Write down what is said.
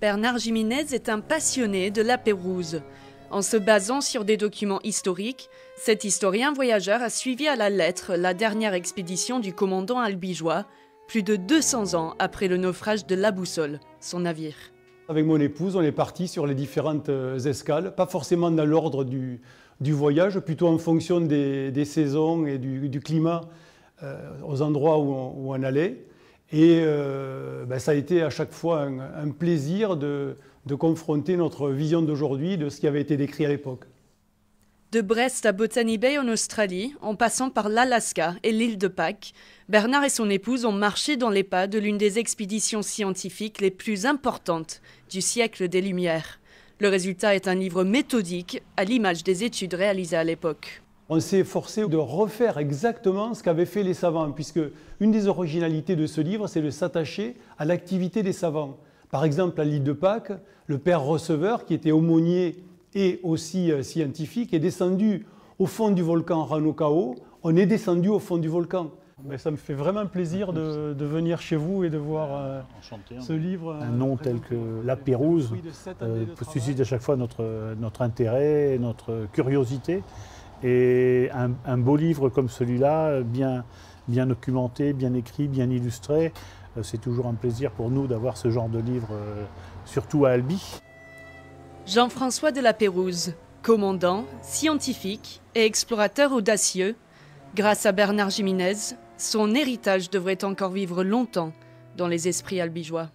Bernard Jiménez est un passionné de la Pérouse. En se basant sur des documents historiques, cet historien voyageur a suivi à la lettre la dernière expédition du commandant albigeois, plus de 200 ans après le naufrage de la Boussole, son navire. Avec mon épouse, on est parti sur les différentes euh, escales, pas forcément dans l'ordre du, voyage, plutôt en fonction des, saisons et du, climat euh, aux endroits où on, où on allait. Et euh, ben, ça a été à chaque fois un, plaisir de, de, confronter notre vision d'aujourd'hui de ce qui avait été décrit à l'époque. De Brest à Botany Bay en Australie, en passant par l'Alaska et l'île de Pâques, Bernard et son épouse ont marché dans les pas de l'une des expéditions scientifiques les plus importantes du siècle des Lumières. Le résultat est un livre méthodique à l'image des études réalisées à l'époque on s'est forcé de refaire exactement ce qu'avaient fait les savants, puisque une des originalités de ce livre, c'est de s'attacher à l'activité des savants. Par exemple, à l'île de Pâques, le père receveur, qui était aumônier et aussi euh, scientifique, est descendu au fond du volcan Ranocao. On est descendu au fond du volcan. Mais ça me fait vraiment plaisir de, venir chez vous et de voir euh, hein. ce livre. Euh, un nom tel que La Pérouse suscite à chaque fois notre, notre intérêt, notre curiosité. Et un, beau livre comme celui-là, bien, bien documenté, bien écrit, bien illustré, euh, c'est toujours un plaisir pour nous d'avoir ce genre de livre, euh, surtout à Albi. Jean-François de la Pérouse, commandant, scientifique et explorateur audacieux, grâce à Bernard Jiménez, son héritage devrait encore vivre longtemps dans les esprits albigeois.